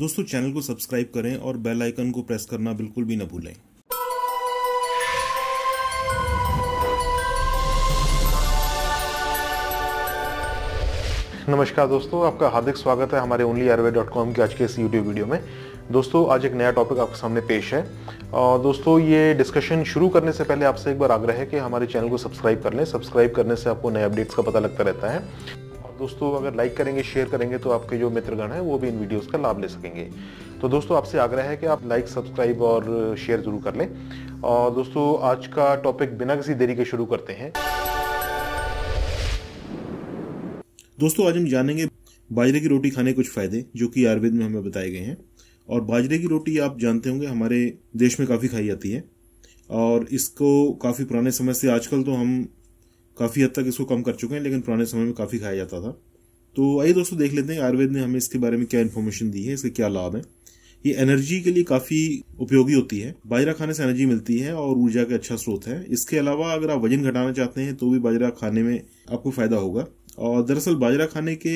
दोस्तों चैनल को सब्सक्राइब करें और बेल आइकन को प्रेस करना बिल्कुल भी ना भूलें नमस्कार दोस्तों आपका हार्दिक स्वागत है हमारे ओनली आयुर्वेद डॉट कॉम के आज के इस यूट्यूब वीडियो में दोस्तों आज एक नया टॉपिक आपके सामने पेश है और दोस्तों ये डिस्कशन शुरू करने से पहले आपसे एक बार आग्रह है कि हमारे चैनल को सब्सक्राइब कर लें सब्सक्राइब करने से आपको नए अपडेट्स का पता लगता रहता है दोस्तों अगर लाइक करेंगे शेयर करेंगे तो आपके जो मित्रगण हैं वो भी इन वीडियोस का लाभ ले सकेंगे तो दोस्तों आपसे आग्रह है कि आप लाइक सब्सक्राइब और शेयर ज़रूर कर लें और दोस्तों आज का टॉपिक बिना किसी देरी के शुरू करते हैं दोस्तों आज हम जानेंगे बाजरे की रोटी खाने कुछ फ़ायदे जो कि आयुर्वेद में हमें बताए गए हैं और बाजरे की रोटी आप जानते होंगे हमारे देश में काफ़ी खाई जाती है और इसको काफ़ी पुराने समय से आजकल तो हम काफ़ी हद तक इसको कम कर चुके हैं लेकिन पुराने समय में काफ़ी खाया जाता था तो आइए दोस्तों देख लेते हैं आयुर्वेद ने हमें इसके बारे में क्या इन्फॉर्मेशन दी है इसके क्या लाभ हैं ये एनर्जी के लिए काफ़ी उपयोगी होती है बाजरा खाने से एनर्जी मिलती है और ऊर्जा का अच्छा स्रोत है इसके अलावा अगर आप वजन घटाना चाहते हैं तो भी बाजरा खाने में आपको फायदा होगा और दरअसल बाजरा खाने के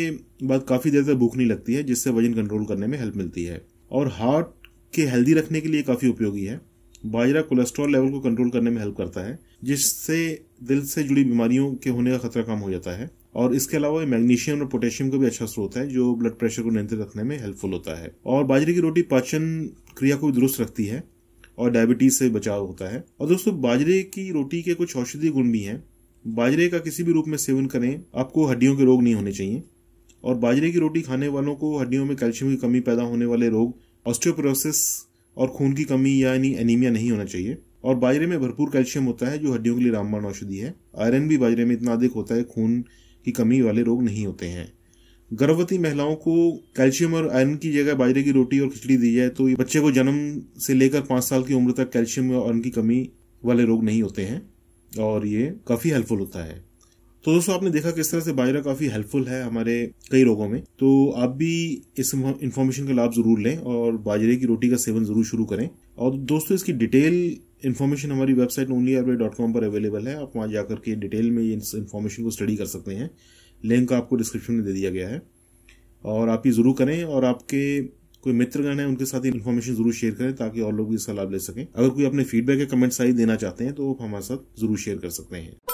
बाद काफ़ी देर तक भूख नहीं लगती है जिससे वजन कंट्रोल करने में हेल्प मिलती है और हार्ट के हेल्दी रखने के लिए काफ़ी उपयोगी है बाजरा कोलेस्ट्रॉल लेवल को कंट्रोल करने में हेल्प करता है जिससे दिल से जुड़ी बीमारियों के होने का खतरा कम हो जाता है और इसके अलावा ये मैग्नीशियम और पोटेशियम का भी अच्छा स्रोत है जो ब्लड प्रेशर को नियंत्रित रखने में हेल्पफुल होता है और बाजरे की रोटी पाचन क्रिया को भी दुरुस्त रखती है और डायबिटीज से बचाव होता है और दोस्तों बाजरे की रोटी के कुछ औषधीय गुण भी हैं बाजरे का किसी भी रूप में सेवन करें आपको हड्डियों के रोग नहीं होने चाहिए और बाजरे की रोटी खाने वालों को हड्डियों में कैल्शियम की कमी पैदा होने वाले रोग ऑस्टियोपोरोसिस और खून की कमी यानी एनीमिया नहीं होना चाहिए और बाजरे में भरपूर कैल्शियम होता है जो हड्डियों के लिए रामबाण औषधि है आयरन भी बाजरे में इतना अधिक होता है खून की कमी वाले रोग नहीं होते हैं गर्भवती महिलाओं को कैल्शियम और आयरन की जगह बाजरे की रोटी और खिचड़ी दी जाए तो बच्चे को जन्म से लेकर पाँच साल की उम्र तक कैल्शियम और आयरन की कमी वाले रोग नहीं होते हैं और ये काफ़ी हेल्पफुल होता है तो दोस्तों आपने देखा किस तरह से बाजरा काफ़ी हेल्पफुल है हमारे कई रोगों में तो आप भी इस इन्फॉर्मेशन का लाभ ज़रूर लें और बाजरे की रोटी का सेवन ज़रूर शुरू करें और दोस्तों इसकी डिटेल इन्फॉर्मेशन हमारी website only airway dot com पर अवेलेबल है आप वहाँ जाकर के डिटेल में इस इन्फॉर्मेशन को स्टडी कर सकते हैं लिंक आपको डिस्क्रिप्शन में दे दिया गया है और आप ये ज़रूर करें और आपके कोई मित्रगण है उनके साथ इन्फॉर्मेशन जरूर शेयर करें ताकि और लोग भी इसका लाभ ले सकें अगर कोई अपने फीडबैक या कमेंट्स आई देना चाहते हैं तो आप हमारे साथ जरूर शेयर कर सकते हैं